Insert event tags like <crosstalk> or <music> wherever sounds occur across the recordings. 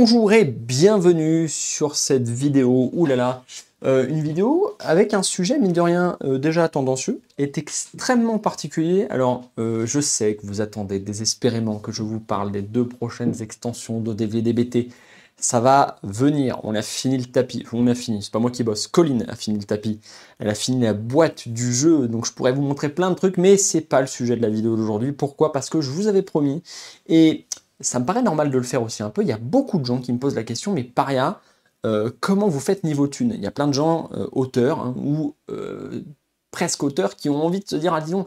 Bonjour et bienvenue sur cette vidéo, oulala, là, euh, une vidéo avec un sujet, mine de rien, euh, déjà tendancieux, est extrêmement particulier. Alors, euh, je sais que vous attendez désespérément que je vous parle des deux prochaines extensions de DVDBT. Ça va venir, on a fini le tapis, on a fini, c'est pas moi qui bosse, Colline a fini le tapis, elle a fini la boîte du jeu, donc je pourrais vous montrer plein de trucs, mais c'est pas le sujet de la vidéo d'aujourd'hui. Pourquoi Parce que je vous avais promis, et ça me paraît normal de le faire aussi un peu. Il y a beaucoup de gens qui me posent la question, mais paria, euh, comment vous faites niveau thune Il y a plein de gens euh, auteurs hein, ou euh, presque auteurs qui ont envie de se dire, ah disons,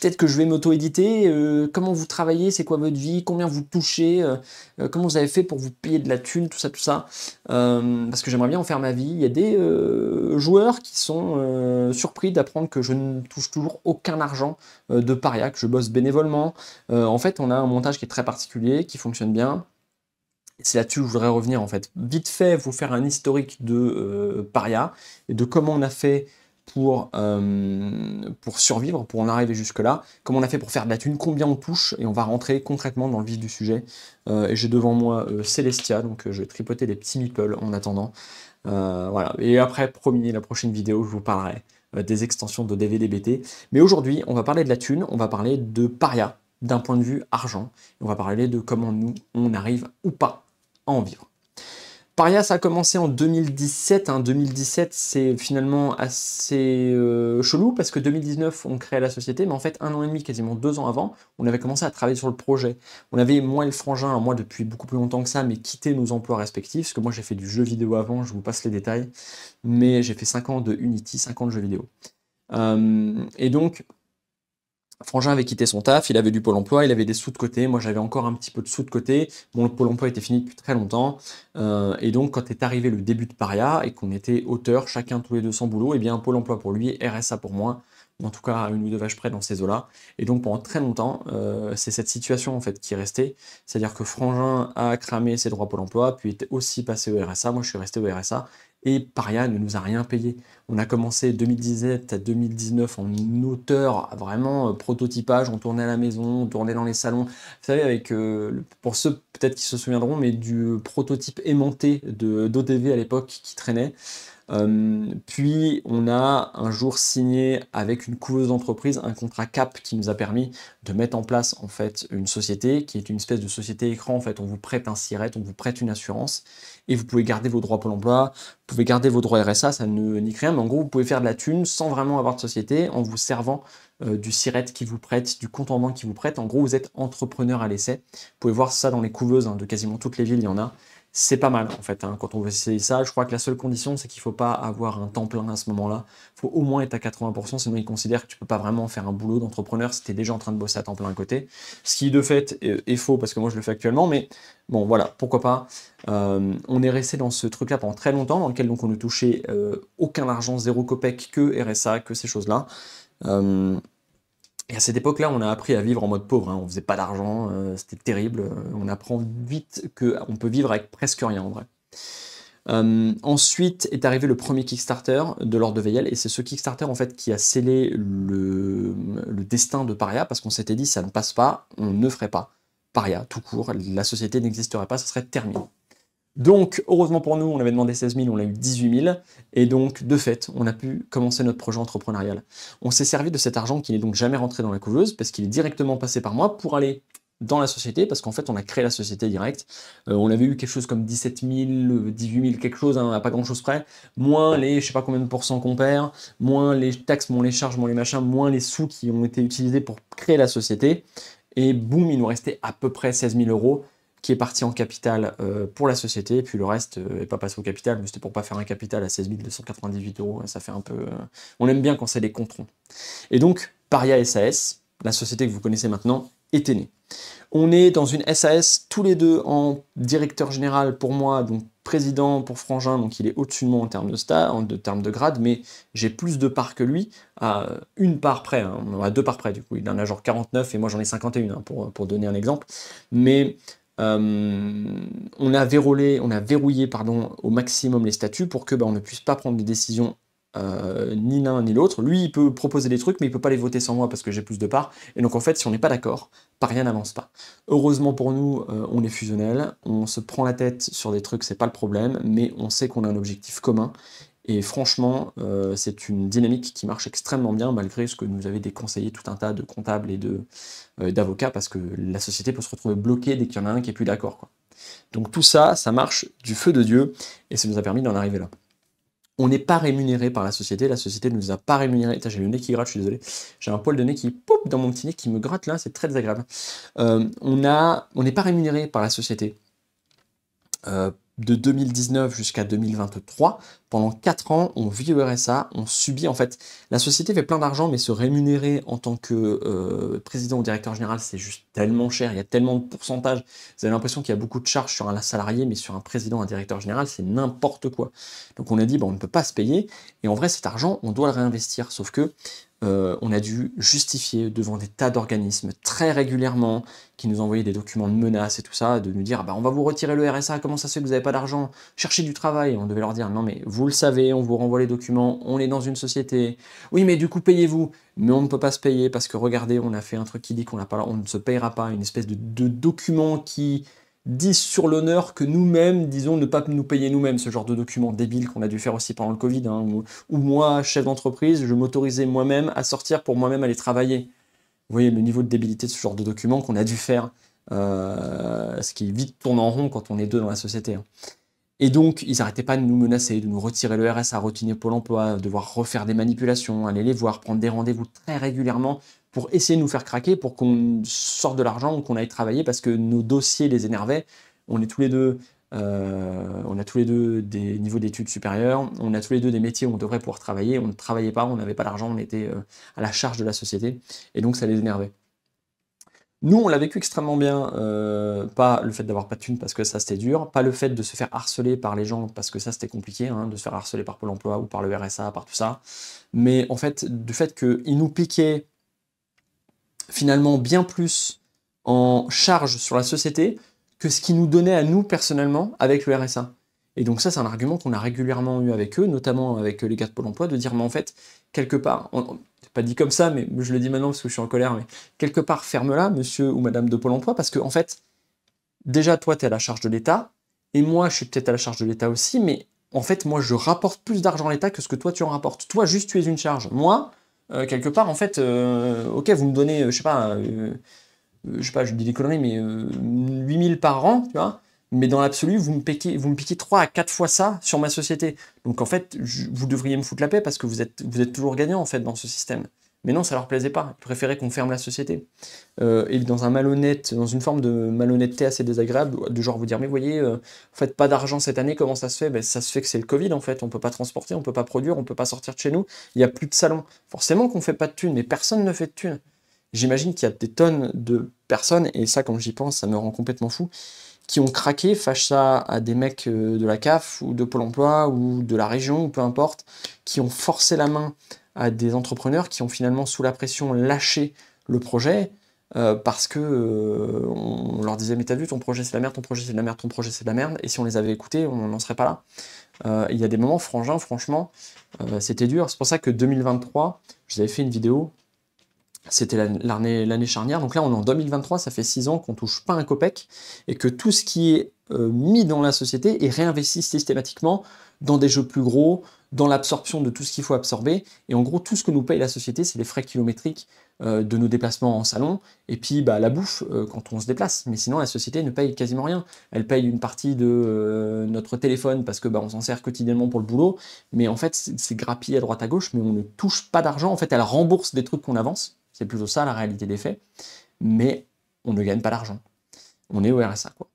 peut-être que je vais m'auto-éditer. Euh, comment vous travaillez C'est quoi votre vie Combien vous touchez euh, euh, Comment vous avez fait pour vous payer de la thune Tout ça, tout ça. parce que j'aimerais bien en faire ma vie. Il y a des joueurs qui sont surpris d'apprendre que je ne touche toujours aucun argent de paria, que je bosse bénévolement. en fait, on a un montage qui est très particulier, qui fonctionne bien. C'est là-dessus que je voudrais revenir en fait. Vite fait, vous faire un historique de Paria et de comment on a fait pour, euh, pour survivre, pour en arriver jusque-là, comment on a fait pour faire de la thune, combien on touche, et on va rentrer concrètement dans le vif du sujet. Euh, et j'ai devant moi euh, Celestia, donc je vais tripoter des petits meeples en attendant. voilà, et après, promis, la prochaine vidéo, je vous parlerai des extensions de DVDBT. Mais aujourd'hui, on va parler de la thune, on va parler de paria, d'un point de vue argent, on va parler de comment nous, on arrive ou pas à en vivre. Paria, ça a commencé en 2017. 2017, hein. c'est finalement assez euh, chelou parce que 2019, on crée la société, mais en fait, un an et demi, quasiment deux ans avant, on avait commencé à travailler sur le projet. On avait, moi et le frangin, moi depuis beaucoup plus longtemps que ça, mais quitté nos emplois respectifs, parce que moi j'ai fait du jeu vidéo avant, je vous passe les détails, mais j'ai fait 5 ans de Unity, 5 ans de jeu vidéo. Euh, et donc, Frangin avait quitté son taf, il avait du Pôle emploi, il avait des sous de côté. Moi, j'avais encore un petit peu de sous de côté. Mon Pôle emploi était fini depuis très longtemps. Euh, et donc, quand est arrivé le début de Paria et qu'on était auteur, chacun tous les deux sans boulot, et eh bien, Pôle emploi pour lui, RSA pour moi, en tout cas une ou deux vaches près dans ces eaux-là. Et donc, pendant très longtemps, euh, c'est cette situation en fait qui est restée. C'est-à-dire que Frangin a cramé ses droits Pôle emploi, puis était aussi passé au RSA. Moi, je suis resté au RSA et Paria ne nous a rien payé. On a commencé 2017 à 2019 en auteur, vraiment euh, prototypage, on tournait à la maison, on tournait dans les salons. Vous savez, avec, euh, pour ceux peut-être qui se souviendront, mais du euh, prototype aimanté d'ODV à l'époque qui traînait. puis on a un jour signé avec une couveuse d'entreprise un contrat cap qui nous a permis de mettre en place en fait une société qui est une espèce de société écran en fait on vous prête un siret, on vous prête une assurance et vous pouvez garder vos droits Pôle emploi, vous pouvez garder vos droits RSA, ça ne nique rien en gros, vous pouvez faire de la thune sans vraiment avoir de société en vous servant euh, du SIRET qui vous prête, du compte en banque qui vous prête. En gros, vous êtes entrepreneur à l'essai. Vous pouvez voir ça dans les couveuses hein. de quasiment toutes les villes, il y en a c'est pas mal en fait. Hein, quand on veut essayer ça, je crois que la seule condition, c'est qu'il ne faut pas avoir un temps plein à ce moment-là. Il faut au moins être à 80%, sinon ils considèrent que tu ne peux pas vraiment faire un boulot d'entrepreneur si tu es déjà en train de bosser à temps plein à côté. Ce qui de fait est faux parce que moi je le fais actuellement, mais bon voilà, pourquoi pas. Euh, on est resté dans ce truc-là pendant très longtemps, dans lequel donc on ne touchait euh, aucun argent, zéro copec, que RSA, que ces choses-là. Euh, et à cette époque-là, on a appris à vivre en mode pauvre. On hein. On faisait pas d'argent, euh, c'était terrible. On apprend vite qu'on peut vivre avec presque rien en vrai. Euh, ensuite est arrivé le premier Kickstarter de Lord de Veil, et c'est ce Kickstarter en fait qui a scellé le, le destin de Paria, parce qu'on s'était dit ça ne passe pas, on ne ferait pas. Paria, tout court, la société n'existerait pas, ce serait terminé. Donc, heureusement pour nous, on avait demandé 16 000, on a eu 18 000. Et donc, de fait, on a pu commencer notre projet entrepreneurial. On s'est servi de cet argent qui n'est donc jamais rentré dans la couveuse parce qu'il est directement passé par moi pour aller dans la société, parce qu'en fait, on a créé la société directe. Euh, on avait eu quelque chose comme 17 000, 18 000, quelque chose, hein, pas grand-chose près, moins les, je sais pas combien de pourcents qu'on perd, moins les taxes, moins les charges, moins les machins, moins les sous qui ont été utilisés pour créer la société. Et boum, il nous restait à peu près 16 000 euros qui est parti en capital euh, pour la société, puis le reste n'est euh, pas passé au capital, mais c'était pour pas faire un capital à 16 298 euros, ça fait un peu... Euh, on aime bien quand c'est des controns. Et donc, Paria SAS, la société que vous connaissez maintenant, était née. On est dans une SAS, tous les deux en directeur général pour moi, donc président pour Frangin, donc il est au-dessus de moi en termes de, stade, en termes de grade, mais j'ai plus de parts que lui, à une part près, hein, à deux parts près du coup, il en a genre 49 et moi j'en ai 51 hein, pour, pour donner un exemple, mais euh, on, a verrouillé, on a verrouillé pardon, au maximum les statuts pour que bah, on ne puisse pas prendre des décisions euh, ni l'un ni l'autre. Lui, il peut proposer des trucs, mais il peut pas les voter sans moi parce que j'ai plus de parts. Et donc, en fait, si on n'est pas d'accord, pas rien n'avance pas. Heureusement pour nous, euh, on est fusionnel, on se prend la tête sur des trucs, c'est pas le problème, mais on sait qu'on a un objectif commun. Et franchement, c'est une dynamique qui marche extrêmement bien malgré ce que nous avez déconseillé tout un tas de comptables et de, euh, d'avocats parce que la société peut se retrouver bloquée dès qu'il y en a un qui est plus d'accord. Donc tout ça, ça marche du feu de Dieu et ça nous a permis d'en arriver là. On n'est pas rémunéré par la société, la société ne nous a pas rémunéré. J'ai le nez qui gratte, je suis désolé. J'ai un poil de nez qui pop dans mon petit nez qui me gratte là, c'est très désagréable. Euh, on n'est pas rémunéré par la société. Euh, de 2019 jusqu'à 2023, pendant 4 ans, on vit le RSA, on subit en fait. La société fait plein d'argent, mais se rémunérer en tant que euh, président ou directeur général, c'est juste tellement cher. Il y a tellement de pourcentages. Vous avez l'impression qu'il y a beaucoup de charges sur un salarié, mais sur un président, un directeur général, c'est n'importe quoi. Donc on a dit, bon, on ne peut pas se payer. Et en vrai, cet argent, on doit le réinvestir. Sauf que euh, on a dû justifier devant des tas d'organismes très régulièrement qui nous envoyaient des documents de menace et tout ça, de nous dire bah, on va vous retirer le RSA, comment ça se fait que vous n'avez pas d'argent Cherchez du travail. on devait leur dire non, mais vous le savez, on vous renvoie les documents, on est dans une société. Oui, mais du coup, payez-vous. Mais on ne peut pas se payer parce que regardez, on a fait un truc qui dit qu'on on ne se payera pas, une espèce de, de document qui disent sur l'honneur que nous-mêmes, disons, ne pas nous payer nous-mêmes ce genre de document débile qu'on a dû faire aussi pendant le Covid, hein, Ou où, moi, chef d'entreprise, je m'autorisais moi-même à sortir pour moi-même aller travailler. Vous voyez le niveau de débilité de ce genre de document qu'on a dû faire, euh, ce qui vite tourne en rond quand on est deux dans la société. Hein. Et donc, ils n'arrêtaient pas de nous menacer, de nous retirer le RSA, rotiner Pôle emploi, devoir refaire des manipulations, aller les voir, prendre des rendez-vous très régulièrement pour essayer de nous faire craquer, pour qu'on sorte de l'argent, qu'on aille travailler, parce que nos dossiers les énervaient. On est tous les deux, euh, on a tous les deux des niveaux d'études supérieurs, on a tous les deux des métiers où on devrait pouvoir travailler, on ne travaillait pas, on n'avait pas d'argent, on était euh, à la charge de la société, et donc ça les énervait. Nous, on l'a vécu extrêmement bien, euh, pas le fait d'avoir pas de thunes parce que ça c'était dur, pas le fait de se faire harceler par les gens parce que ça c'était compliqué, hein, de se faire harceler par Pôle emploi ou par le RSA, par tout ça, mais en fait, du fait qu'ils nous piquaient finalement bien plus en charge sur la société que ce qui nous donnait à nous personnellement avec le RSA. Et donc ça, c'est un argument qu'on a régulièrement eu avec eux, notamment avec les gars de Pôle Emploi, de dire, mais en fait, quelque part, pas dit comme ça, mais je le dis maintenant parce que je suis en colère, mais quelque part, ferme-la, monsieur ou madame de Pôle Emploi, parce que en fait, déjà, toi, tu es à la charge de l'État, et moi, je suis peut-être à la charge de l'État aussi, mais en fait, moi, je rapporte plus d'argent à l'État que ce que toi, tu en rapportes. Toi, juste, tu es une charge. Moi, euh, quelque part, en fait, euh, ok, vous me donnez, euh, je sais pas, je sais pas, je dis des conneries, mais 8000 par an, tu vois, mais dans l'absolu, vous me piquez, vous me piquez 3 à 4 fois ça sur ma société. Donc en fait, vous devriez me foutre la paix parce que vous êtes, vous êtes toujours gagnant en fait dans ce système. Mais non, ça leur plaisait pas. Ils préféraient qu'on ferme la société. Euh, et dans un malhonnête, dans une forme de malhonnêteté assez désagréable, du genre vous dire, mais voyez, euh, faites pas d'argent cette année, comment ça se fait ben, Ça se fait que c'est le Covid en fait. On peut pas transporter, on peut pas produire, on peut pas sortir de chez nous. Il y a plus de salon. Forcément qu'on fait pas de thunes, mais personne ne fait de thunes. J'imagine qu'il y a des tonnes de personnes, et ça, quand j'y pense, ça me rend complètement fou, qui ont craqué face à, à des mecs euh, de la CAF ou de Pôle emploi ou de la région ou peu importe, qui ont forcé la main à des entrepreneurs qui ont finalement sous la pression lâché le projet euh, parce que euh, on leur disait mais t'as vu ton projet c'est la merde, ton projet c'est la merde, ton projet c'est de la merde et si on les avait écoutés on n'en serait pas là. Euh, il y a des moments frangins franchement c'était dur. C'est pour ça que 2023 je vous avais fait une vidéo c'était l'année, l'année charnière. Donc là, on est en 2023, ça fait 6 ans qu'on touche pas un copec et que tout ce qui est mis dans la société est réinvesti systématiquement dans des jeux plus gros, dans l'absorption de tout ce qu'il faut absorber. Et en gros, tout ce que nous paye la société, c'est les frais kilométriques euh, de nos déplacements en salon, et puis bah, la bouffe euh, quand on se déplace. Mais sinon, la société ne paye quasiment rien. Elle paye une partie de euh, notre téléphone parce que bah, on s'en sert quotidiennement pour le boulot, mais en fait, c'est grappillé à droite à gauche, mais on ne touche pas d'argent. En fait, elle rembourse des trucs qu'on avance. C'est plutôt ça la réalité des faits. Mais on ne gagne pas d'argent. On est au RSA, quoi.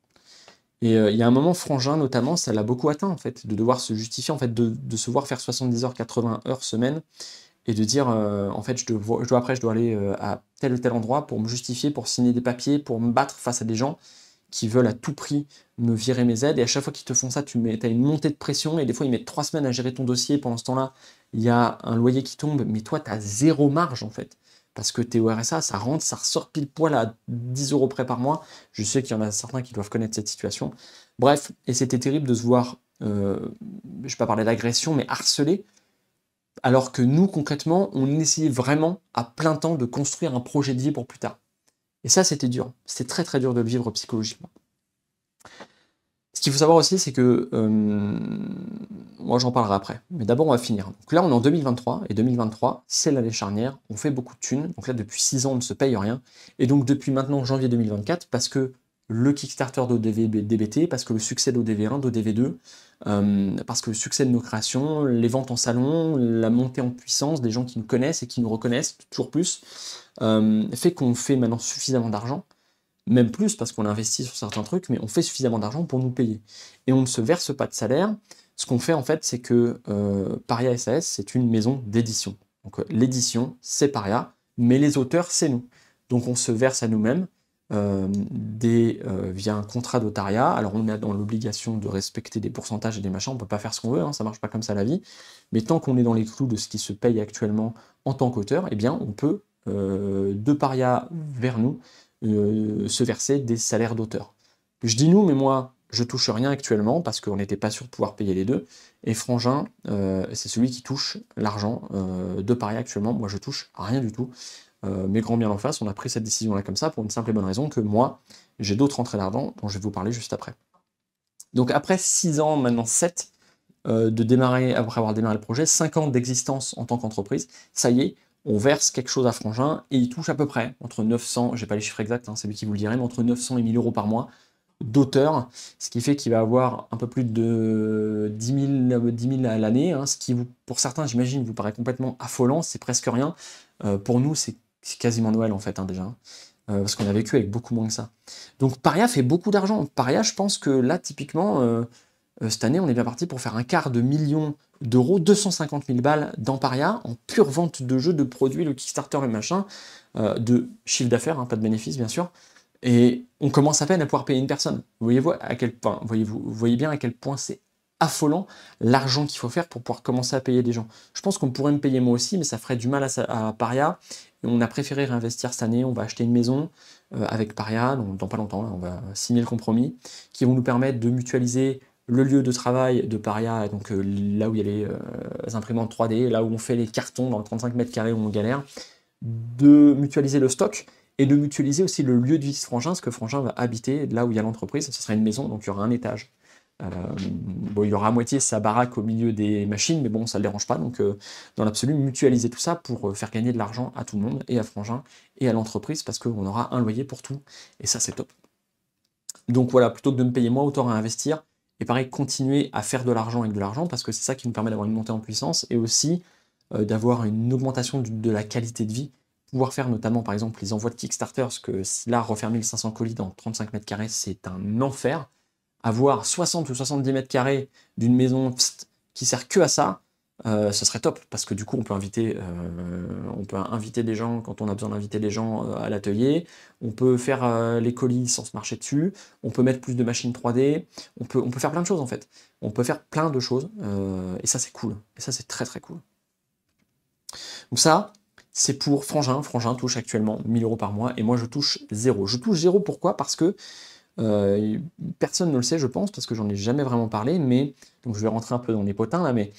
Et euh, il y a un moment, Frangin notamment, ça l'a beaucoup atteint en fait, de devoir se justifier, en fait, de, se voir faire 70 heures, 80 heures semaine, et de dire euh, en fait, je dois, je dois, après, je dois aller euh, à tel ou tel endroit pour me justifier, pour signer des papiers, pour me battre face à des gens qui veulent à tout prix me virer mes aides. Et à chaque fois qu'ils te font ça, tu mets, as une montée de pression, et des fois ils mettent trois semaines à gérer ton dossier. Pendant ce temps-là, il y a un loyer qui tombe, mais toi, tu as zéro marge en fait parce que t'es ça rentre, ça ressort pile poil à 10 euros près par mois. Je sais qu'il y en a certains qui doivent connaître cette situation. Bref, et c'était terrible de se voir, euh, je ne vais pas parler d'agression, mais harcelé, alors que nous, concrètement, on essayait vraiment à plein temps de construire un projet de vie pour plus tard. Et ça, c'était dur. C'était très très dur de le vivre psychologiquement. Ce qu'il faut savoir aussi, c'est que... Euh, moi, j'en parlerai après. Mais d'abord, on va finir. Donc là, on est en 2023, et 2023, c'est l'année charnière. On fait beaucoup de thunes. Donc là, depuis 6 ans, on ne se paye rien. Et donc, depuis maintenant janvier 2024, parce que le Kickstarter d'ODVDBT, parce que le succès d'ODV1, d'ODV2, euh, parce que le succès de nos créations, les ventes en salon, la montée en puissance des gens qui nous connaissent et qui nous reconnaissent toujours plus, euh, fait qu'on fait maintenant suffisamment d'argent même plus parce qu'on investit sur certains trucs, mais on fait suffisamment d'argent pour nous payer. Et on ne se verse pas de salaire. Ce qu'on fait en fait, c'est que euh, Paria SAS, c'est une maison d'édition. Donc euh, l'édition, c'est Paria, mais les auteurs, c'est nous. Donc on se verse à nous-mêmes euh, via un contrat d'otariat. Alors on est dans l'obligation de respecter des pourcentages et des machins, on ne peut pas faire ce qu'on veut, hein, ça marche pas comme ça la vie. Mais tant qu'on est dans les clous de ce qui se paye actuellement en tant qu'auteur, eh bien on peut, de Paria vers nous, euh, se verser des salaires d'auteur. Je dis nous, mais moi, je touche rien actuellement parce qu'on n'était pas sûr de pouvoir payer les deux. Et Frangin, euh, c'est celui qui touche l'argent euh, de Paris actuellement. Moi, je touche rien du tout. mais grand bien en face, on a pris cette décision-là comme ça pour une simple et bonne raison que moi, j'ai d'autres entrées d'argent dont je vais vous parler juste après. Donc après 6 ans, maintenant 7, de démarrer, après avoir démarré le projet, 5 ans d'existence en tant qu'entreprise, ça y est, on verse quelque chose à Frangin et il touche à peu près entre 900, j'ai pas les chiffres exacts, hein, c'est lui qui vous le dirait, mais entre 900 et 1000 euros par mois d'auteur, ce qui fait qu'il va avoir un peu plus de 10 000, à l'année, hein, ce qui pour certains, j'imagine, vous paraît complètement affolant, c'est presque rien. Euh, pour nous, c'est quasiment Noël en fait hein, déjà, euh, parce qu'on a vécu avec beaucoup moins que ça. Donc Paria fait beaucoup d'argent. Paria, je pense que là, typiquement, euh, euh, cette année, on est bien parti pour faire un quart de million d'euros, 250 000 balles dans Paria, en pure vente de jeux, de produits, le Kickstarter, et machin, euh, de chiffre d'affaires, hein, pas de bénéfice bien sûr. Et on commence à peine à pouvoir payer une personne. Voyez-vous à quel point, voyez-vous, voyez bien à quel point c'est affolant l'argent qu'il faut faire pour pouvoir commencer à payer des gens. Je pense qu'on pourrait me payer moi aussi, mais ça ferait du mal à, Paria. Et on a préféré réinvestir cette année. On va acheter une maison euh, avec Paria, donc dans pas longtemps, on va signer le compromis, qui vont nous permettre de mutualiser le lieu de travail de Paria, donc euh, là où il y a les, euh, imprimantes 3D, là où on fait les cartons dans le 35 mètres carrés où on galère, de mutualiser le stock et de mutualiser aussi le lieu de vie de Frangin, ce que Frangin va habiter là où il y a l'entreprise. Ce sera une maison, donc il y aura un étage. Euh, bon, il y aura à moitié sa baraque au milieu des machines, mais bon, ça ne le dérange pas. Donc, dans l'absolu, mutualiser tout ça pour faire gagner de l'argent à tout le monde, et à Frangin, et à l'entreprise, parce qu'on aura un loyer pour tout. Et ça, c'est top. Donc voilà, plutôt que de me payer moins, autant à investir. Et pareil, continuer à faire de l'argent avec de l'argent, parce que c'est ça qui nous permet d'avoir une montée en puissance et aussi euh, d'avoir une augmentation de la qualité de vie. Pouvoir faire notamment, par exemple, les envois de Kickstarter, parce que là, refaire 1500 colis dans 35 mètres carrés, c'est un enfer. Avoir 60 ou 70 mètres carrés d'une maison qui sert que à ça, ce euh, serait top parce que du coup on peut inviter, euh, on peut inviter des gens quand on a besoin d'inviter des gens euh, à l'atelier, on peut faire les colis sans se marcher dessus, on peut mettre plus de machines 3D, on peut, on peut faire plein de choses en fait. On peut faire plein de choses et ça c'est cool, et ça c'est très très cool. Donc ça, c'est pour Frangin. Frangin touche actuellement 1000 euros par mois et moi je touche 0. Je touche 0 pourquoi Parce que personne ne le sait je pense, parce que j'en ai jamais vraiment parlé, mais donc je vais rentrer un peu dans les potins là, mais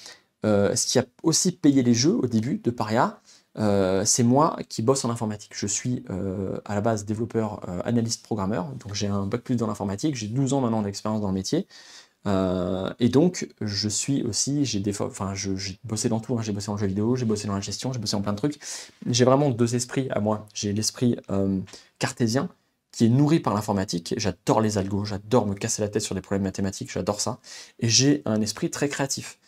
euh, ce qui a aussi payé les jeux au début de Paria, euh, c'est moi qui bosse en informatique. Je suis euh, à la base développeur, analyste, programmeur, donc j'ai un bac plus dans l'informatique, j'ai 12 ans maintenant d'expérience dans le métier. et donc, je suis aussi, j'ai j'ai bossé dans tout, hein. j'ai bossé en jeu vidéo, j'ai bossé dans la gestion, j'ai bossé en plein de trucs. J'ai vraiment deux esprits à moi. J'ai l'esprit cartésien, qui est nourri par l'informatique. J'adore les algos, j'adore me casser la tête sur des problèmes mathématiques, j'adore ça. Et j'ai un esprit très créatif.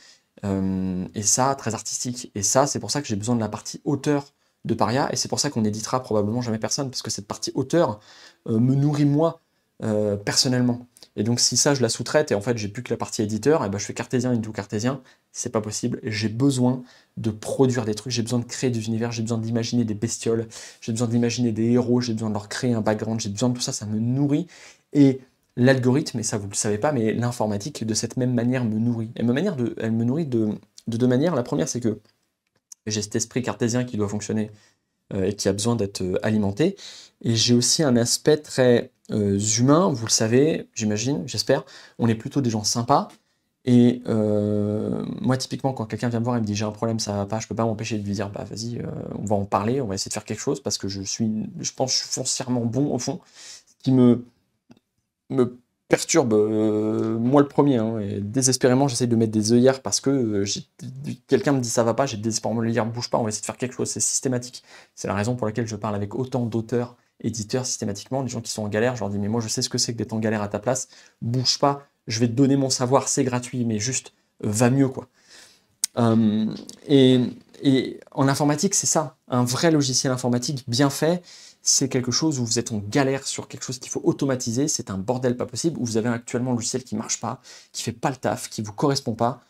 Euh, et ça, très artistique. Et ça, c'est pour ça que j'ai besoin de la partie auteur de Paria, et c'est pour ça qu'on éditera probablement jamais personne, parce que cette partie auteur euh, me nourrit moi euh, personnellement. Et donc si ça je la sous-traite et en fait j'ai plus que la partie éditeur, et eh ben je fais cartésien et tout cartésien, c'est pas possible. J'ai besoin de produire des trucs, j'ai besoin de créer des univers, j'ai besoin d'imaginer des bestioles, j'ai besoin d'imaginer des héros, j'ai besoin de leur créer un background, j'ai besoin de tout ça, ça me nourrit. Et l'algorithme, et ça vous le savez pas, mais l'informatique de cette même manière me nourrit. Elle me, manière de, elle me nourrit de, deux manières. La première, c'est que j'ai cet esprit cartésien qui doit fonctionner euh, et qui a besoin d'être euh, alimenté. Et j'ai aussi un aspect très euh, humain, vous le savez, j'imagine, j'espère. On est plutôt des gens sympas. Et moi, typiquement, quand quelqu'un vient me voir et me dit j'ai un problème, ça va pas, je peux pas m'empêcher de lui dire bah vas-y, on va en parler, on va essayer de faire quelque chose parce que je suis, je pense, je suis foncièrement bon au fond. Ce qui me, me perturbe, euh, moi le premier. Hein, désespérément, j'essaye de mettre des œillères parce que euh, quelqu'un me dit ça va pas, j'ai désespérément l'œillère bouge pas, on va essayer de faire quelque chose, c'est systématique. C'est la raison pour laquelle je parle avec autant d'auteurs, éditeurs systématiquement, des gens qui sont en galère, je leur dis mais moi je sais ce que c'est que d'être en galère à ta place, bouge pas, je vais te donner mon savoir, c'est gratuit, mais juste euh, va mieux quoi. Hum, et, en informatique, c'est ça, un vrai logiciel informatique bien fait, c'est quelque chose où vous êtes en galère sur quelque chose qu'il faut automatiser, c'est un bordel pas possible, où vous avez actuellement un logiciel qui marche pas, qui fait pas le taf, qui ne vous correspond pas,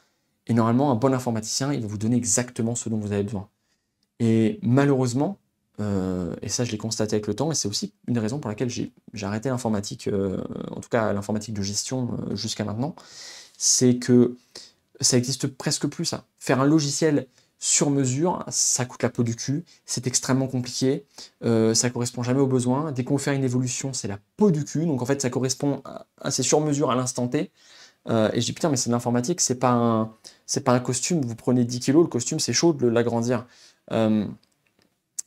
et normalement un bon informaticien, il va vous donner exactement ce dont vous avez besoin. Et malheureusement, euh, et ça je l'ai constaté avec le temps, et c'est aussi une raison pour laquelle j'ai arrêté l'informatique, euh, en tout cas l'informatique de gestion euh, jusqu'à maintenant, c'est que ça existe presque plus ça. Faire un logiciel sur mesure, ça coûte la peau du cul, c'est extrêmement compliqué, euh, ça correspond jamais aux besoins. Dès qu'on fait une évolution, c'est la peau du cul, donc en fait ça correspond assez sur mesure à l'instant T. Euh, et je dis putain, mais c'est de l'informatique, c'est pas un, c'est pas un costume. Vous prenez 10 kilos, le costume c'est chaud de l'agrandir. Euh,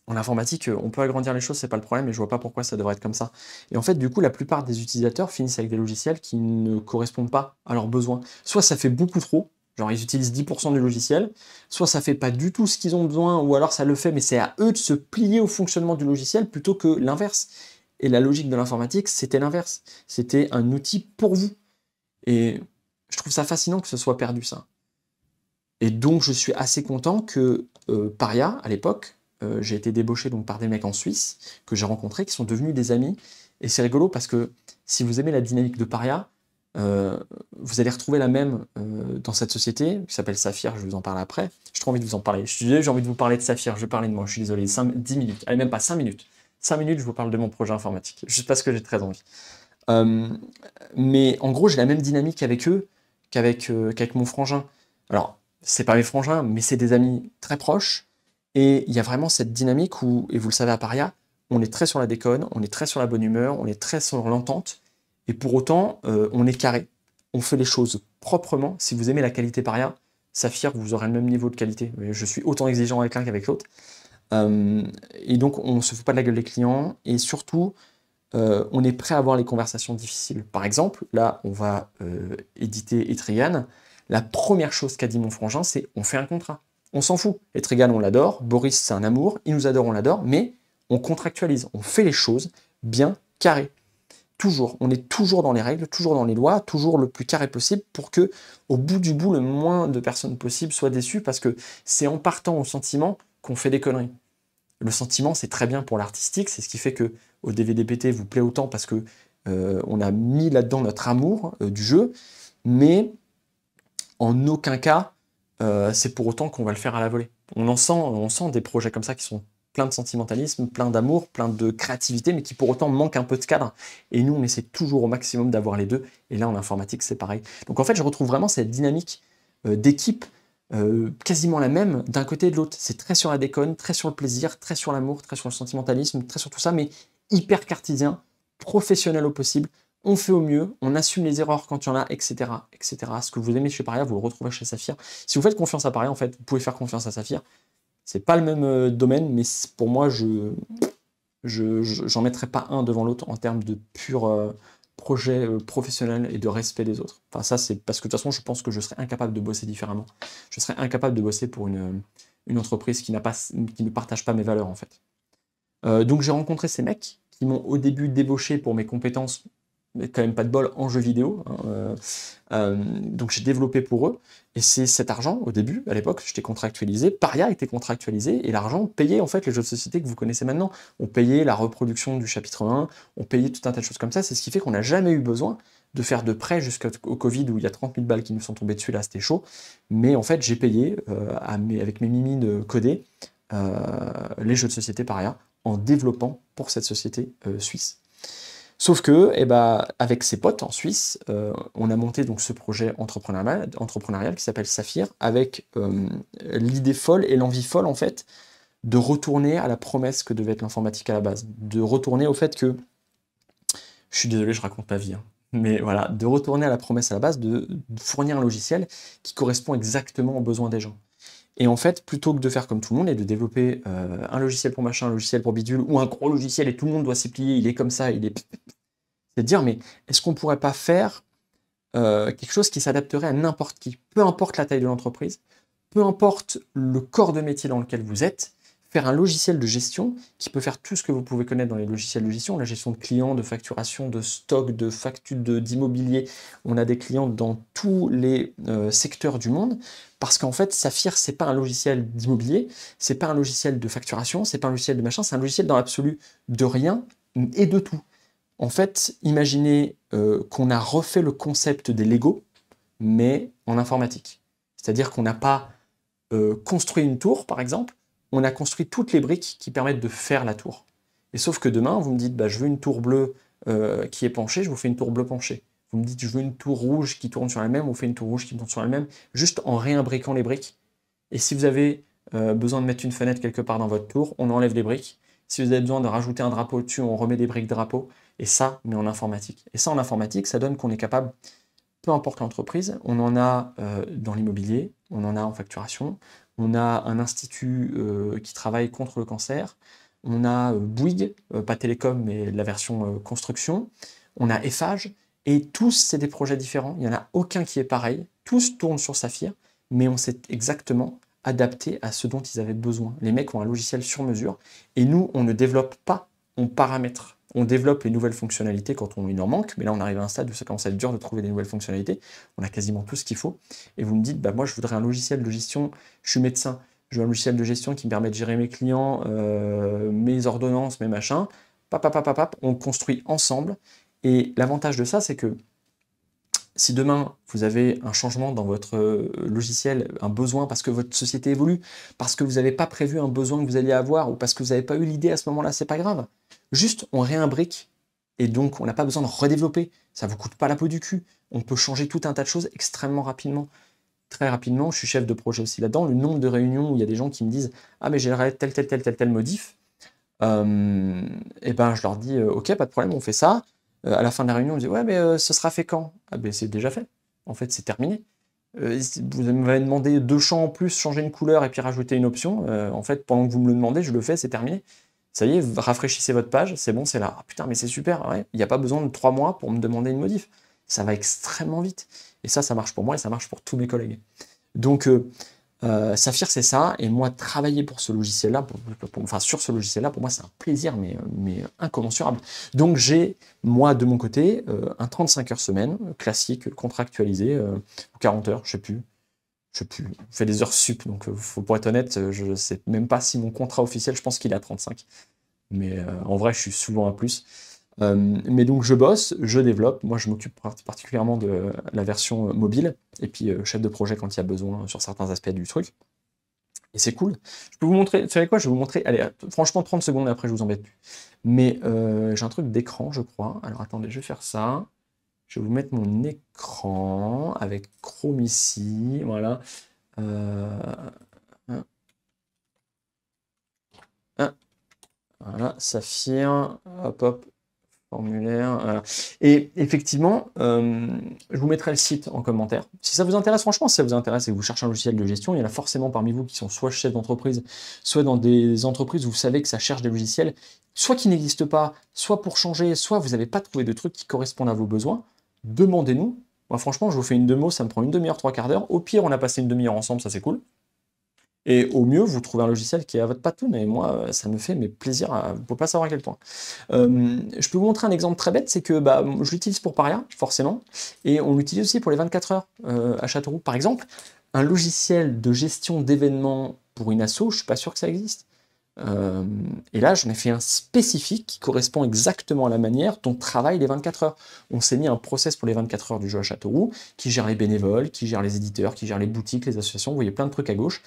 en informatique, euh, on peut agrandir les choses, c'est pas le problème, et je vois pas pourquoi ça devrait être comme ça. Et en fait, du coup, la plupart des utilisateurs finissent avec des logiciels qui ne correspondent pas à leurs besoins. Soit ça fait beaucoup trop, Genre, ils utilisent 10% du logiciel. Soit ça fait pas du tout ce qu'ils ont besoin, ou alors ça le fait, mais c'est à eux de se plier au fonctionnement du logiciel plutôt que l'inverse. Et la logique de l'informatique, c'était l'inverse. C'était un outil pour vous. Et je trouve ça fascinant que ce soit perdu, ça. Et donc, je suis assez content que euh, Paria, à l'époque, euh, j'ai été débauché donc par des mecs en Suisse que j'ai rencontrés qui sont devenus des amis. Et c'est rigolo parce que si vous aimez la dynamique de Paria, euh, vous allez retrouver la même euh, dans cette société qui s'appelle Saphir, je vous en parle après. J'ai trop envie de vous en parler. j'ai envie de vous parler de Saphir, je vais parler de moi, je suis désolé, 5, 10 minutes, allez même pas 5 minutes. 5 minutes, je vous parle de mon projet informatique, juste parce que j'ai très envie. Euh, mais en gros, j'ai la même dynamique avec eux qu'avec mon frangin. Alors, c'est pas mes frangins, mais c'est des amis très proches. Et il y a vraiment cette dynamique où, et vous le savez à Paria, on est très sur la déconne, on est très sur la bonne humeur, on est très sur l'entente. Et pour autant, euh, on est carré. On fait les choses proprement. Si vous aimez la qualité paria, Saphir, vous aurez le même niveau de qualité. Je suis autant exigeant avec l'un qu'avec l'autre. Euh, et donc, on ne se fout pas de la gueule des clients. Et surtout, euh, on est prêt à avoir les conversations difficiles. Par exemple, là, on va éditer Etrigan. La première chose qu'a dit mon frangin, c'est on fait un contrat. On s'en fout. Etrigan, on l'adore. Boris, c'est un amour. Il nous adore, on l'adore. Mais on contractualise. On fait les choses bien carrées toujours. On est toujours dans les règles, toujours dans les lois, toujours le plus carré possible pour que, au bout du bout, le moins de personnes possibles soient déçues parce que c'est en partant au sentiment qu'on fait des conneries. Le sentiment, c'est très bien pour l'artistique, c'est ce qui fait que au DVDPT vous plaît autant parce que euh, on a mis là-dedans notre amour euh, du jeu, mais en aucun cas, euh, c'est pour autant qu'on va le faire à la volée. On en sent, on sent des projets comme ça qui sont plein de sentimentalisme, plein d'amour, plein de créativité, mais qui pour autant manque un peu de cadre. Et nous, on essaie toujours au maximum d'avoir les deux. Et là, en informatique, c'est pareil. Donc en fait, je retrouve vraiment cette dynamique euh, d'équipe euh, quasiment la même d'un côté et de l'autre. C'est très sur la déconne, très sur le plaisir, très sur l'amour, très sur le sentimentalisme, très sur tout ça, mais hyper cartésien, professionnel au possible. On fait au mieux, on assume les erreurs quand il y en a, etc., etc. Ce que vous aimez chez Paria, vous le retrouverez chez Saphir. Si vous faites confiance à Paria, en fait, vous pouvez faire confiance à Saphir. C'est pas le même euh, domaine, mais pour moi, je n'en mettrais mettrai pas un devant l'autre en termes de pur euh, projet euh, professionnel et de respect des autres. Enfin, ça, c'est parce que de toute façon, je pense que je serais incapable de bosser différemment. Je serais incapable de bosser pour une, entreprise qui, pas, qui ne partage pas mes valeurs, en fait. donc, j'ai rencontré ces mecs qui m'ont au début débauché pour mes compétences mais quand même pas de bol en jeu vidéo. Hein, euh, euh, donc j'ai développé pour eux. Et c'est cet argent, au début, à l'époque, j'étais contractualisé, Paria était contractualisé, et l'argent payait en fait les jeux de société que vous connaissez maintenant. On payait la reproduction du chapitre 1, on payait tout un tas de choses comme ça. C'est ce qui fait qu'on n'a jamais eu besoin de faire de prêts jusqu'au Covid où il y a 30 000 balles qui nous sont tombées dessus, là c'était chaud. Mais en fait, j'ai payé euh, avec mes mimi de coder les jeux de société Paria en développant pour cette société suisse. Sauf que, eh ben, avec ses potes en Suisse, euh, on a monté donc ce projet entrepreneurial, qui s'appelle Saphir, avec euh, l'idée folle et l'envie folle en fait de retourner à la promesse que devait être l'informatique à la base, de retourner au fait que, je suis désolé, je raconte ma vie, hein, mais voilà, de retourner à la promesse à la base de fournir un logiciel qui correspond exactement aux besoins des gens. Et en fait, plutôt que de faire comme tout le monde et de développer euh, un logiciel pour machin, un logiciel pour bidule, ou un gros logiciel et tout le monde doit s'y plier, il est comme ça, il est... <laughs> C'est de dire, mais est-ce qu'on pourrait pas faire euh, quelque chose qui s'adapterait à n'importe qui, peu importe la taille de l'entreprise, peu importe le corps de métier dans lequel vous êtes, faire un logiciel de gestion qui peut faire tout ce que vous pouvez connaître dans les logiciels de gestion, la gestion de clients, de facturation, de stock, de facture, d'immobilier. On a des clients dans tous les euh, secteurs du monde parce qu'en fait, Saphir, c'est pas un logiciel d'immobilier, c'est pas un logiciel de facturation, c'est pas un logiciel de machin, c'est un logiciel dans l'absolu de rien et de tout. En fait, imaginez euh, qu'on a refait le concept des Lego, mais en informatique. C'est-à-dire qu'on n'a pas euh, construit une tour, par exemple, on a construit toutes les briques qui permettent de faire la tour. Et sauf que demain, vous me dites, bah, je veux une tour bleue euh, qui est penchée, je vous fais une tour bleue penchée. Vous me dites, je veux une tour rouge qui tourne sur elle-même, on fait une tour rouge qui tourne sur elle-même, juste en réimbriquant les briques. Et si vous avez euh, besoin de mettre une fenêtre quelque part dans votre tour, on enlève les briques. Si vous avez besoin de rajouter un drapeau dessus, on remet des briques drapeau. Et ça, mais en informatique. Et ça, en informatique, ça donne qu'on est capable, peu importe l'entreprise, on en a euh, dans l'immobilier, on en a en facturation, on a un institut euh, qui travaille contre le cancer, on a euh, Bouygues, euh, pas Télécom, mais la version construction, on a Eiffage, et tous, c'est des projets différents, il n'y en a aucun qui est pareil, tous tournent sur Saphir, mais on s'est exactement adapté à ce dont ils avaient besoin. Les mecs ont un logiciel sur mesure, et nous, on ne développe pas, on paramètre on développe les nouvelles fonctionnalités quand on, il en manque, mais là on arrive à un stade où ça commence à être dur de trouver des nouvelles fonctionnalités, on a quasiment tout ce qu'il faut, et vous me dites, bah, moi je voudrais un logiciel de gestion, je suis médecin, je veux un logiciel de gestion qui me permet de gérer mes clients, euh, mes ordonnances, mes machins, on construit ensemble, et l'avantage de ça c'est que si demain vous avez un changement dans votre euh, logiciel, un besoin parce que votre société évolue, parce que vous n'avez pas prévu un besoin que vous alliez avoir ou parce que vous n'avez pas eu l'idée à ce moment-là, c'est pas grave. Juste, on réimbrique et donc on n'a pas besoin de redévelopper. Ça ne vous coûte pas la peau du cul. On peut changer tout un tas de choses extrêmement rapidement. Très rapidement, je suis chef de projet aussi là-dedans. Le nombre de réunions où il y a des gens qui me disent Ah, mais j'aimerais tel, tel, tel, tel, tel modif. et euh, eh ben, je leur dis euh, Ok, pas de problème, on fait ça. Euh, à la fin de la réunion, on me dit Ouais, mais ce sera fait quand Ah, ben, c'est déjà fait. En fait, c'est terminé. vous m'avez demandé deux champs en plus, changer une couleur et puis rajouter une option. en fait, pendant que vous me le demandez, je le fais, c'est terminé. Ça y est, rafraîchissez votre page, c'est bon, c'est là. Ah, putain, mais c'est super, il n'y a pas besoin de trois mois pour me demander une modif. Ça va extrêmement vite. Et ça, ça marche pour moi et ça marche pour tous mes collègues. Donc, euh, euh c'est ça. Et moi, travailler pour ce logiciel-là, pour, enfin sur ce logiciel-là, pour moi, c'est un plaisir, mais, incommensurable. Donc, j'ai, moi, de mon côté, euh, un 35 heures semaine, classique, contractualisé, euh, ou 40 heures, je sais plus je fais des heures sup. Donc, euh, faut, pour être honnête, euh, je ne sais même pas si mon contrat officiel, je pense qu'il est à 35. Mais euh, en vrai, je suis souvent à plus. mais donc, je bosse, je développe. Moi, je m'occupe particulièrement de la version mobile et puis chef de projet quand il y a besoin sur certains aspects du truc. Et c'est cool. Je peux vous montrer, vous savez quoi Je vais vous montrer, allez, franchement, 30 secondes après, je vous embête plus. Mais j'ai un truc d'écran, je crois. Alors, attendez, je vais faire ça. Je vais vous mettre mon écran avec Chrome ici. Voilà. Euh, Hop, hop. Formulaire. Et effectivement, euh, je vous mettrai le site en commentaire. Si ça vous intéresse, franchement, si ça vous intéresse et que vous cherchez un logiciel de gestion, il y en a forcément parmi vous qui sont soit chefs d'entreprise, soit dans des entreprises où vous savez que ça cherche des logiciels soit qui n'existent pas, soit pour changer, soit vous n'avez pas trouvé de truc qui correspond à vos besoins demandez-nous. Moi, franchement, je vous fais une demo, ça me prend une demi-heure, trois quarts d'heure. Au pire, on a passé une demi-heure ensemble, ça c'est cool. Et au mieux, vous trouvez un logiciel qui est à votre patoune. Et moi, ça me fait mes plaisirs. Vous ne pouvez pas savoir à quel point. Euh, je peux vous montrer un exemple très bête. C'est que bah, je l'utilise pour Paria, forcément. Et on l'utilise aussi pour les 24 heures euh, à Châteauroux. Par exemple, un logiciel de gestion d'événements pour une asso, je ne suis pas sûr que ça existe. Euh, et là, j'en ai fait un spécifique qui correspond exactement à la manière dont travaillent les 24 heures. On s'est mis un process pour les 24 heures du jeu à Châteauroux, qui gère les bénévoles, qui gère les éditeurs, qui gère les boutiques, les associations, vous voyez plein de trucs à gauche.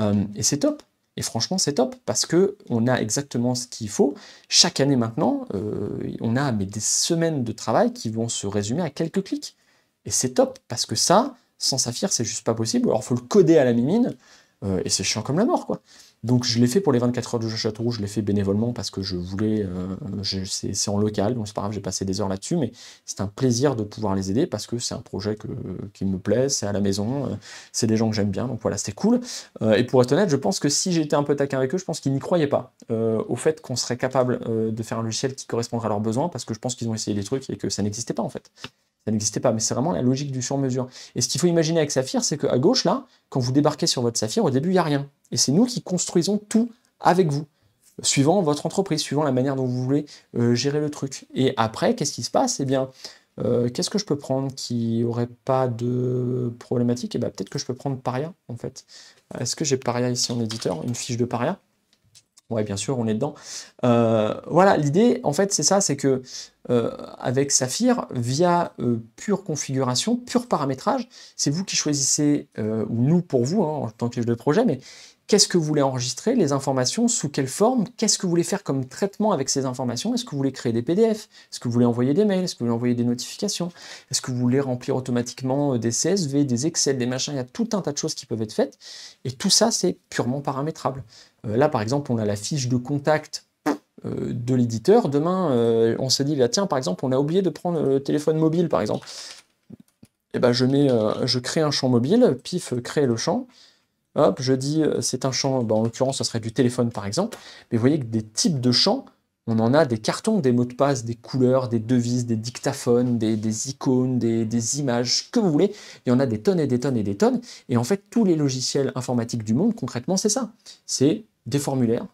Euh, et c'est top. Et franchement, c'est top, parce qu'on a exactement ce qu'il faut. Chaque année maintenant, euh, on a des semaines de travail qui vont se résumer à quelques clics. Et c'est top, parce que ça, sans Saphir, c'est juste pas possible. Alors, il faut le coder à la mimine, et c'est chiant comme la mort, quoi. Donc je l'ai fait pour les 24 heures du jeu Châteauroux, je l'ai fait bénévolement parce que je voulais, euh, c'est en local, donc c'est pas grave, j'ai passé des heures là-dessus, mais c'est un plaisir de pouvoir les aider parce que c'est un projet qui me plaît, c'est à la maison, euh, c'est des gens que j'aime bien, donc voilà, c'était cool. Euh, et pour être honnête, je pense que si j'étais un peu taquin avec eux, je pense qu'ils n'y croyaient pas au fait qu'on serait capable de faire un logiciel qui correspondrait à leurs besoins parce que je pense qu'ils ont essayé des trucs et que ça n'existait pas en fait ça n'existait pas, mais c'est vraiment la logique du sur-mesure. Et ce qu'il faut imaginer avec Saphir, c'est qu'à gauche, là, quand vous débarquez sur votre Saphir, au début, il n'y a rien. Et c'est nous qui construisons tout avec vous, suivant votre entreprise, suivant la manière dont vous voulez euh, gérer le truc. Et après, qu'est-ce qui se passe Eh bien, euh, qu'est-ce que je peux prendre qui aurait pas de problématique Et eh ben, peut-être que je peux prendre Paria, en fait. Est-ce que j'ai Paria ici en éditeur Une fiche de Paria Ouais, bien sûr, on est dedans. Euh, voilà, l'idée, en fait, c'est ça, c'est que euh, avec Saphir, via euh, pure configuration, pur paramétrage, c'est vous qui choisissez, ou nous pour vous, hein, en tant que chef de projet, mais qu'est-ce que vous voulez enregistrer, les informations, sous quelle forme, qu'est-ce que vous voulez faire comme traitement avec ces informations, est-ce que vous voulez créer des PDF, est-ce que vous voulez envoyer des mails, est-ce que vous voulez envoyer des notifications, est-ce que vous voulez remplir automatiquement des CSV, des Excel, des machins, il y a tout un tas de choses qui peuvent être faites, et tout ça c'est purement paramétrable. Euh, là, par exemple, on a la fiche de contact euh, de l'éditeur. Demain, euh, on s'est dit, là, bah, tiens, par exemple, on a oublié de prendre le téléphone mobile, par exemple. Eh ben, je, mets, je crée un champ mobile, pif, crée le champ. Hop, je dis, c'est un champ, bah, en l'occurrence, ce serait du téléphone, par exemple. Mais vous voyez que des types de champs on en a des cartons, des mots de passe, des couleurs, des devises, des dictaphones, des, icônes, des, images, que vous voulez. Il y en a des tonnes et des tonnes et des tonnes. Et en fait, tous les logiciels informatiques du monde, concrètement, c'est ça. C'est des formulaires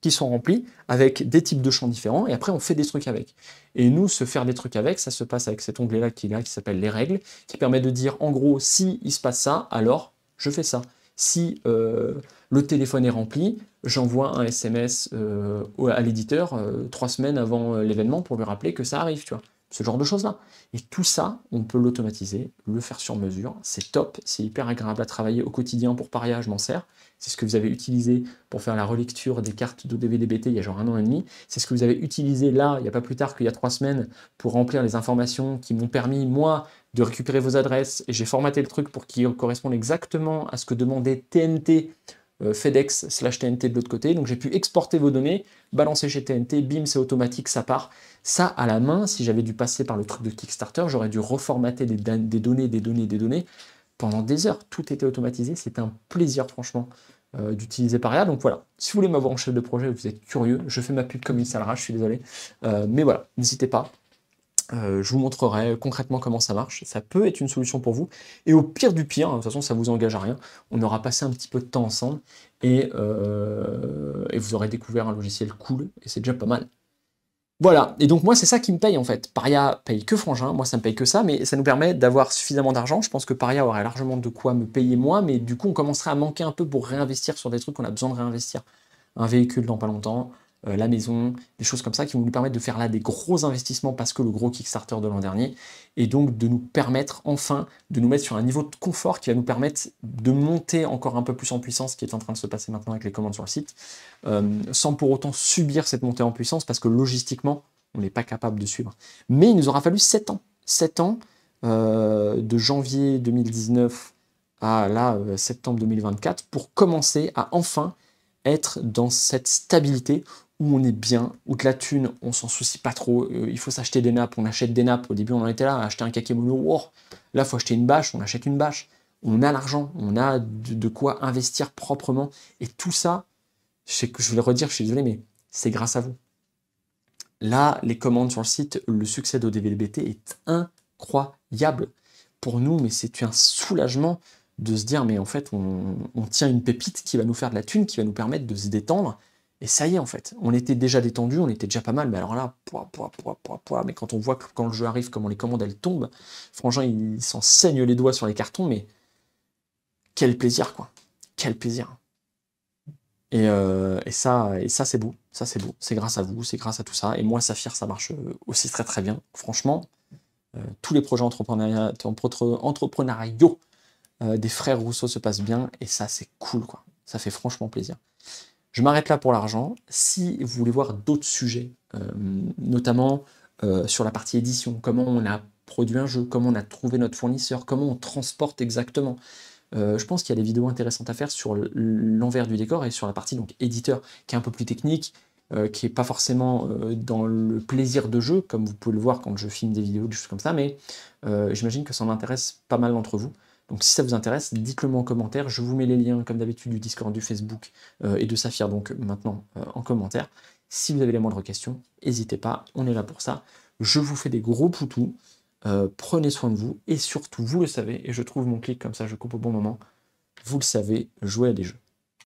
qui sont remplis avec des types de champs différents et après on fait des trucs avec. Et nous, se faire des trucs avec, ça se passe avec cet onglet-là qui est là, qui s'appelle les règles, qui permet de dire en gros, si il se passe ça, alors je fais ça. Si euh, le téléphone est rempli, j'envoie un SMS euh, à l'éditeur euh, trois semaines avant euh, l'événement pour lui rappeler que ça arrive, tu vois. Ce genre de choses-là. Et tout ça, on peut l'automatiser, le faire sur mesure. C'est top, c'est hyper agréable à travailler au quotidien pour Paria, je m'en sers. C'est ce que vous avez utilisé pour faire la relecture des cartes d'ODVDBT il y a genre un an et demi. C'est ce que vous avez utilisé là, il n'y a pas plus tard qu'il y a trois semaines, pour remplir les informations qui m'ont permis, moi, de récupérer vos adresses. Et J'ai formaté le truc pour qu'il corresponde exactement à ce que demandait TNT euh, FedEx slash TNT de l'autre côté. Donc j'ai pu exporter vos données, balancer chez TNT, bim, c'est automatique, ça part. Ça, à la main, si j'avais dû passer par le truc de Kickstarter, j'aurais dû reformater des, des, données, des données, des données pendant des heures. Tout était automatisé, c'est un plaisir franchement euh, d'utiliser Paria. Donc voilà, si vous voulez m'avoir en chef de projet, vous êtes curieux, je fais ma pub comme une salera, je suis désolé. Euh, mais voilà, n'hésitez pas, euh, je vous montrerai concrètement comment ça marche. Ça peut être une solution pour vous. Et au pire du pire, hein, de toute façon, ça vous engage à rien. On aura passé un petit peu de temps ensemble euh, et, vous aurez découvert un logiciel cool et c'est déjà pas mal. Voilà, et donc moi c'est ça qui me paye en fait. Paria paye que Frangin, moi ça me paye que ça, mais ça nous permet d'avoir suffisamment d'argent. Je pense que Paria aurait largement de quoi me payer moi, mais du coup on commencerait à manquer un peu pour réinvestir sur des trucs qu'on a besoin de réinvestir. Un véhicule dans pas longtemps, euh, la maison, des choses comme ça qui vont nous permettre de faire là des gros investissements parce que le gros Kickstarter de l'an dernier, et donc de nous permettre enfin de nous mettre sur un niveau de confort qui va nous permettre de monter encore un peu plus en puissance, qui est en train de se passer maintenant avec les commandes sur le site, euh, sans pour autant subir cette montée en puissance parce que logistiquement, on n'est pas capable de suivre. Mais il nous aura fallu 7 ans. 7 ans euh, de janvier 2019 à là, septembre 2024 pour commencer à enfin être dans cette stabilité où on est bien, où de la thune, on s'en soucie pas trop. Euh, il faut s'acheter des nappes, on achète des nappes. Au début, on en était là, acheter un kakémono. Wow. Là, faut acheter une bâche, on achète une bâche. On a l'argent, on a de, quoi investir proprement. Et tout ça, je, sais que je vais le redire, je suis désolé, mais c'est grâce à vous. Là, les commandes sur le site, le succès d'ODVLBT est incroyable. Pour nous, mais c'est un soulagement de se dire, mais en fait, on, on tient une pépite qui va nous faire de la thune, qui va nous permettre de se détendre et ça y est, en fait, on était déjà détendu, on était déjà pas mal, mais alors là, Mais quand on voit que quand le jeu arrive, comment les commandes elles tombent, Franchement, il, s'en saigne les doigts sur les cartons, mais quel plaisir, quoi. Quel plaisir. Euh, et, ça, et ça c'est beau, ça c'est beau. C'est grâce à vous, c'est grâce à tout ça. Et moi, Saphir, ça marche euh, aussi très très bien. Franchement, euh, tous les projets entrepreneuriaux des frères Rousseau se passent bien, et ça c'est cool, quoi. Ça fait franchement plaisir. Je m'arrête là pour l'argent. Si vous voulez voir d'autres sujets, euh, notamment euh, sur la partie édition, comment on a produit un jeu, comment on a trouvé notre fournisseur, comment on transporte exactement, euh, je pense qu'il y a des vidéos intéressantes à faire sur l'envers du décor et sur la partie donc éditeur, qui est un peu plus technique, qui n'est pas forcément dans le plaisir de jeu, comme vous pouvez le voir quand je filme des vidéos, des choses comme ça, mais j'imagine que ça en intéresse pas mal d'entre vous. Donc si ça vous intéresse, dites-le moi en commentaire. Je vous mets les liens, comme d'habitude, du Discord, du Facebook euh, et de Saphir, donc euh, maintenant euh, en commentaire. Si vous avez les moindres questions, n'hésitez pas, on est là pour ça. Je vous fais des gros poutous. prenez soin de vous et surtout, vous le savez, et je trouve mon clic comme ça, je coupe au bon moment. Vous le savez, jouez à des jeux.